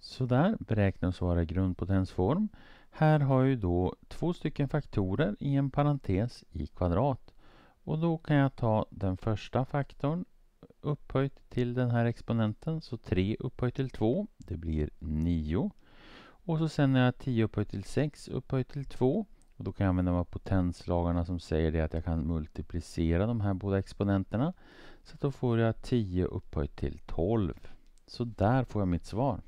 Sådär, beräkna och svara grundpotensform. Här har jag då två stycken faktorer i en parentes i kvadrat. Och då kan jag ta den första faktorn upphöjt till den här exponenten. Så 3 upphöjt till 2, det blir 9. Och så sen när jag 10 upphöjt till 6 upphöjt till 2. Och då kan jag använda de här potenslagarna som säger det att jag kan multiplicera de här båda exponenterna. Så då får jag 10 upphöjt till 12. Så där får jag mitt svar.